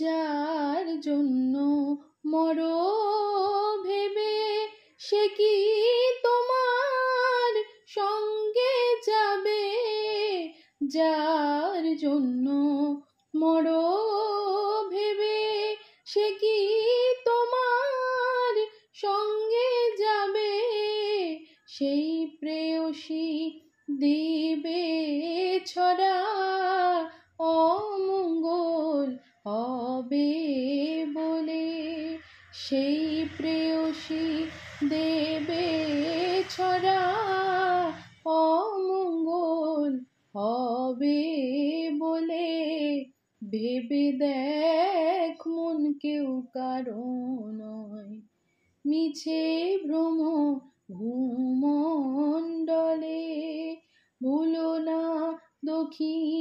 যার জন্য মর ভেবে সে কি তোমার সঙ্গে যাবে যার জন্য মর ভেবে সে কি তোমার সঙ্গে যাবে সেই প্রেয়সী দিবে সেই প্রেয়সী দেবে ছড়া অমঙ্গল হবে বলে ভেবে দেখ মন কেউ কারণ মিছে ভ্রম ঘুমণ্ডলে ভুলো না দক্ষিণ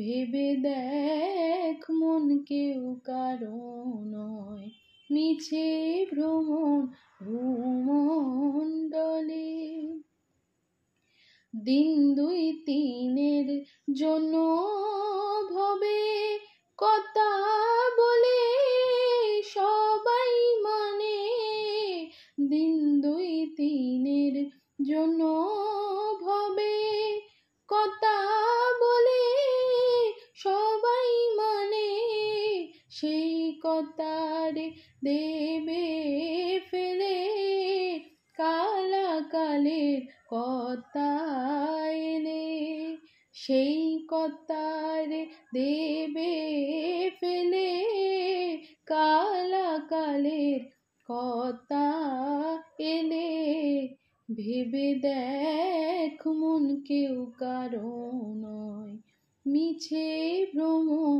ভেবে দেখ মন কেউ কারো নয় মিছে ভ্রমণ ভ্রমণ্ডলে দিন দুই তিনের জন্য ভবে কথা বলে সবাই মানে দিন দুই তিনের জন্য ভবে কথা বলে সেই কতারে দেবে ফেলে কালাকালের কথা এলে সেই কতারে দেবে ফেলে কালাকালের কথা এলে ভেবে দেখ মন কেউ কারণ নয় মিছে ভ্রমণ